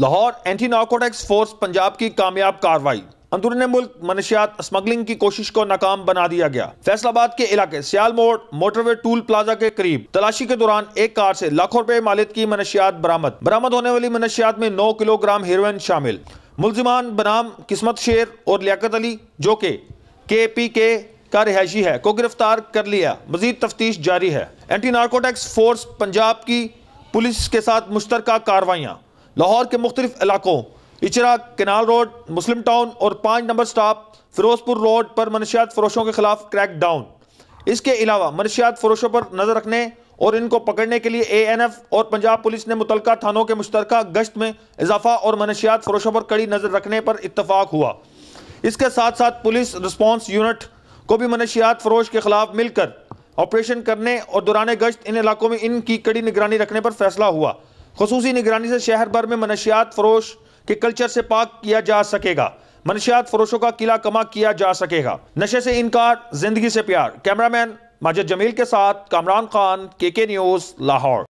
Lahore anti narcotics force Punjab की कामयाब कार्रवाई अंदरून मुल्क मनशियात स्मगलिंग की कोशिश को नाकाम बना दिया गया फैसलाबाद के इलाके सियाल मोड़ मोटरवे टूल प्लाजा के करीब तलाशी के दौरान एक कार से लाखों रुपए मालिक की मनशियात बरामद बरामद होने वाली मनशियात में 9 किलोग्राम हेरोइन शामिल मुलजिमान बनाम किस्मत शेर और लियाकत अली जो के के पी के का रिहायशी है को गिरफ्तार कर लिया मजीद तफ्तीश जारी है एंटी नार्कोटिक्स फोर्स पंजाब की पुलिस के साथ मुश्तर कार्रवाइयाँ लाहौर के मुख्तलिफ इलाकों Ichhra canal road Muslim town और पाँच नंबर स्टाप फिरोजपुर रोड पर मनशियात फरोशों के खिलाफ क्रैक डाउन इसके अलावा मनशियात फरोशों पर नज़र रखने और इनको पकड़ने के लिए ए एन एफ और पंजाब पुलिस ने मुतल थानों के मुश्तर गश्त में इजाफा और मनशियात फरोशों पर कड़ी नज़र रखने पर इतफाक़ हुआ इसके साथ साथ पुलिस रिस्पॉन्स यूनिट को भी मनशियात फरोश के खिलाफ मिलकर ऑपरेशन करने और दौरान गश्त इन इलाकों में इनकी कड़ी निगरानी रखने पर फैसला हुआ खसूसी निगरानी से शहर भर में मनशियात फरोश के कल्चर से पाक किया जा सकेगा मनशियात फरोशों का किला कमा किया जा सकेगा नशे से इनकार जिंदगी से प्यार कैमरामैन माजद जमील के साथ कामरान खान के के न्यूज़ लाहौर